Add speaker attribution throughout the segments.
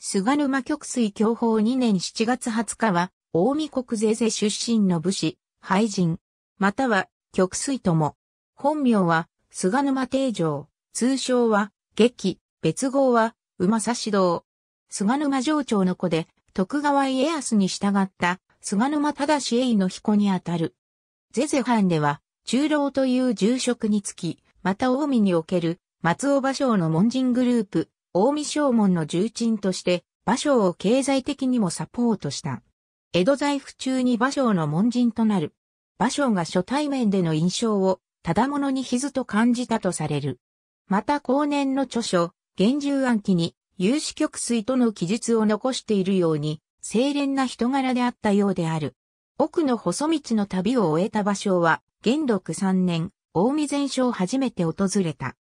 Speaker 1: 菅沼極水教法2年7月20日は、大見国税税出身の武士、俳人、または極水とも。本名は、菅沼定城、通称は、劇、別号は、馬差し道。菅沼城長の子で、徳川家康に従った、菅沼正栄の彦にあたる。ゼゼ藩では、中老という住職につき、また大見における、松尾芭蕉の門人グループ、大見正門の重鎮として馬将を経済的にもサポートした。江戸在府中に馬将の門人となる。馬将が初対面での印象を、ただ者にひずと感じたとされる。また後年の著書、厳重暗記に、有志曲水との記述を残しているように、清廉な人柄であったようである。奥の細道の旅を終えた場所は、元禄三年、大見前書を初めて訪れた。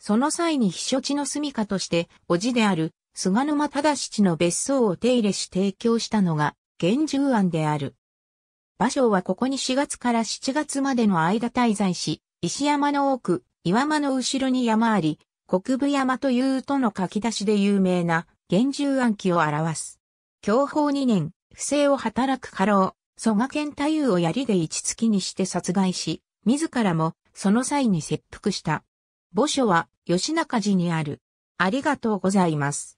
Speaker 1: その際に避暑地の住処として、叔父である菅沼忠七の別荘を手入れし提供したのが、厳重案である。馬匠はここに4月から7月までの間滞在し、石山の奥、岩間の後ろに山あり、国部山というとの書き出しで有名な、厳重案記を表す。享保2年、不正を働く過労、蘇我県太夫を槍で一月にして殺害し、自らも、その際に切腹した。墓所は吉中寺にある。ありがとうございます。